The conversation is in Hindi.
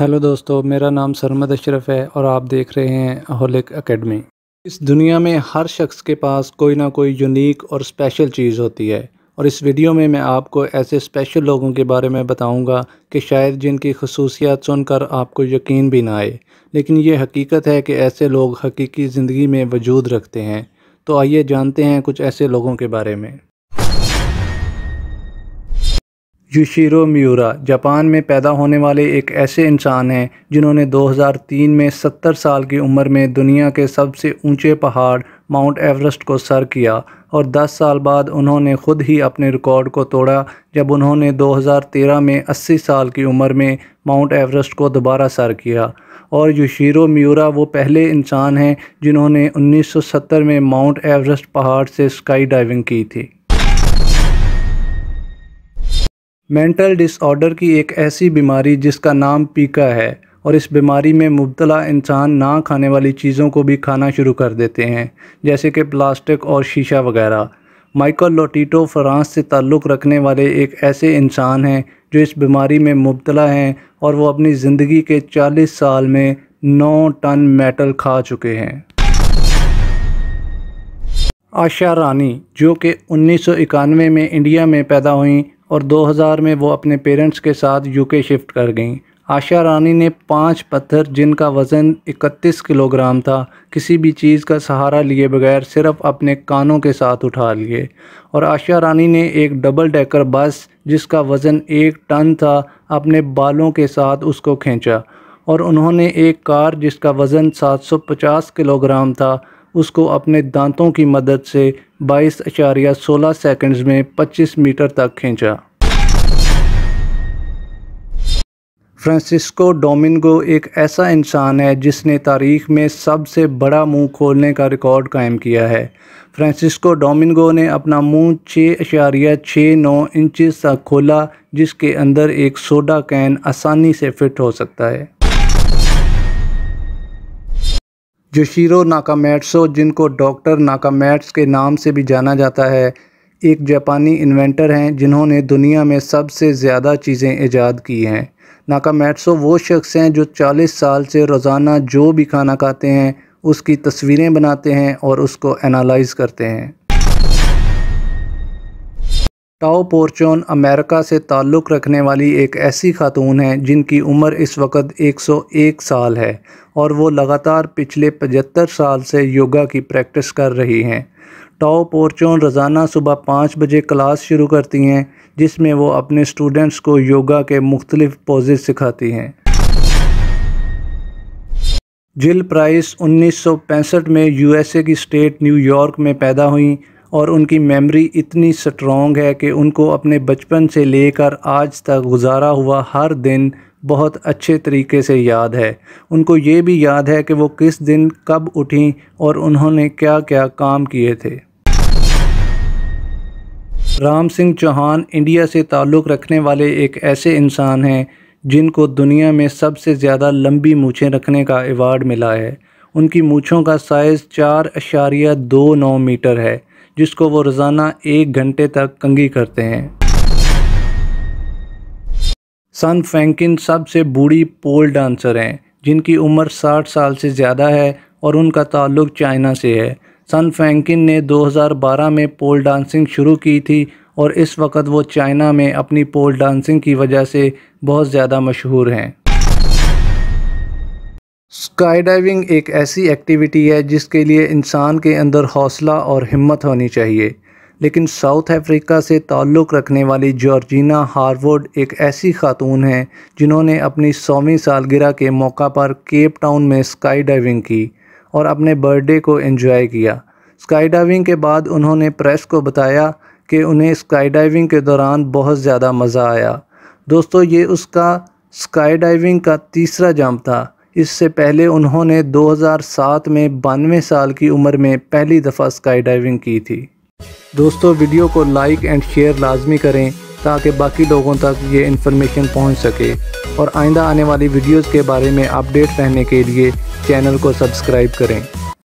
हेलो दोस्तों मेरा नाम सरमद अशरफ है और आप देख रहे हैं होलिक एकेडमी इस दुनिया में हर शख्स के पास कोई ना कोई यूनिक और स्पेशल चीज़ होती है और इस वीडियो में मैं आपको ऐसे स्पेशल लोगों के बारे में बताऊंगा कि शायद जिनकी खसूसियात सुनकर आपको यकीन भी ना आए लेकिन ये हकीकत है कि ऐसे लोग हकीकी ज़िंदगी में वजूद रखते हैं तो आइए जानते हैं कुछ ऐसे लोगों के बारे में जुशीरो म्यूरा जापान में पैदा होने वाले एक ऐसे इंसान हैं जिन्होंने 2003 में 70 साल की उम्र में दुनिया के सबसे ऊंचे पहाड़ माउंट एवरेस्ट को सर किया और 10 साल बाद उन्होंने खुद ही अपने रिकॉर्ड को तोड़ा जब उन्होंने 2013 में 80 साल की उम्र में माउंट एवरेस्ट को दोबारा सर किया और युशीरो म्यूरा वो पहले इंसान हैं जिन्होंने 1970 में माउंट एवरेस्ट पहाड़ से स्काई डाइविंग की थी मेंटल डिसऑर्डर की एक ऐसी बीमारी जिसका नाम पीका है और इस बीमारी में मुबतला इंसान ना खाने वाली चीज़ों को भी खाना शुरू कर देते हैं जैसे कि प्लास्टिक और शीशा वगैरह माइकल लोटीटो फ्रांस से ताल्लुक़ रखने वाले एक ऐसे इंसान हैं जो इस बीमारी में मुबतला हैं और वो अपनी ज़िंदगी के 40 साल में 9 टन मेटल खा चुके हैं आशा रानी जो कि उन्नीस में इंडिया में पैदा हुई और 2000 में वो अपने पेरेंट्स के साथ यूके शिफ्ट कर गईं आशा रानी ने पांच पत्थर जिनका वज़न 31 किलोग्राम था किसी भी चीज़ का सहारा लिए बगैर सिर्फ अपने कानों के साथ उठा लिए और आशा रानी ने एक डबल डेकर बस जिसका वज़न एक टन था अपने बालों के साथ उसको खींचा और उन्होंने एक कार जिसका वज़न 750 किलोग्राम था उसको अपने दांतों की मदद से बाईस अचारिया सोलह सेकेंड्स में 25 मीटर तक खींचा फ्रांसिस्को डोमिनगो एक ऐसा इंसान है जिसने तारीख में सबसे बड़ा मुंह खोलने का रिकॉर्ड कायम किया है फ्रांसिस्को डोमिनगो ने अपना मुंह छः अशारिया छः नौ इंचज़ तक खोला जिसके अंदर एक सोडा कैन आसानी से फिट हो सकता है जोशीरो नाकामेट्सो जिनको डॉक्टर नाकामेट्स के नाम से भी जाना जाता है एक जापानी इन्वेंटर हैं जिन्होंने दुनिया में सबसे ज़्यादा चीज़ें ईजाद की हैं नाकामेट्सो वो शख्स हैं जो 40 साल से रोज़ाना जो भी खाना खाते हैं उसकी तस्वीरें बनाते हैं और उसको एनालाइज करते हैं टाओ पोर्चोन अमेरिका से ताल्लुक़ रखने वाली एक ऐसी खातून हैं जिनकी उम्र इस वक्त 101 साल है और वो लगातार पिछले 75 साल से योगा की प्रैक्टिस कर रही हैं टाओ पोर्चोन रोज़ाना सुबह पाँच बजे क्लास शुरू करती हैं जिसमें वो अपने स्टूडेंट्स को योगा के मुख्तलिफ पोजेज सिखाती हैं जिल प्राइस 1965 में यूएसए की स्टेट न्यूयॉर्क में पैदा हुई और उनकी मेमोरी इतनी स्ट्रॉन्ग है कि उनको अपने बचपन से लेकर आज तक गुजारा हुआ हर दिन बहुत अच्छे तरीके से याद है उनको ये भी याद है कि वो किस दिन कब उठी और उन्होंने क्या क्या काम किए थे राम सिंह चौहान इंडिया से ताल्लुक़ रखने वाले एक ऐसे इंसान हैं जिनको दुनिया में सबसे ज़्यादा लंबी मूछें रखने का अवार्ड मिला है उनकी मूछों का साइज़ चार अशारिया दो नौ मीटर है जिसको वो रोज़ाना एक घंटे तक कंगी करते हैं सन फैंकिन सबसे बूढ़ी पोल डांसर हैं जिनकी उम्र 60 साल से ज़्यादा है और उनका ताल्लुक चाइना से है सन फैंकिन ने 2012 में पोल डांसिंग शुरू की थी और इस वक्त वो चाइना में अपनी पोल डांसिंग की वजह से बहुत ज़्यादा मशहूर हैं स्काई डाइविंग एक ऐसी एक्टिविटी है जिसके लिए इंसान के अंदर हौसला और हिम्मत होनी चाहिए लेकिन साउथ अफ्रीका से ताल्लुक़ रखने वाली जॉर्जिना हार्वर्ड एक ऐसी खातून हैं जिन्होंने अपनी सौवीं सालगिरह के मौका पर केप टाउन में स्काई डाइविंग की और अपने बर्थडे को एंजॉय किया स्काई डाइविंग के बाद उन्होंने प्रेस को बताया कि उन्हें स्काई डाइविंग के दौरान बहुत ज़्यादा मज़ा आया दोस्तों ये उसका स्काई डाइविंग का तीसरा जम्प था इससे पहले उन्होंने 2007 में बानवे साल की उम्र में पहली दफ़ा स्काई डाइविंग की थी दोस्तों वीडियो को लाइक एंड शेयर लाजमी करें ताकि बाकी लोगों तक ये इन्फॉर्मेशन पहुंच सके और आइंदा आने वाली वीडियोस के बारे में अपडेट रहने के लिए चैनल को सब्सक्राइब करें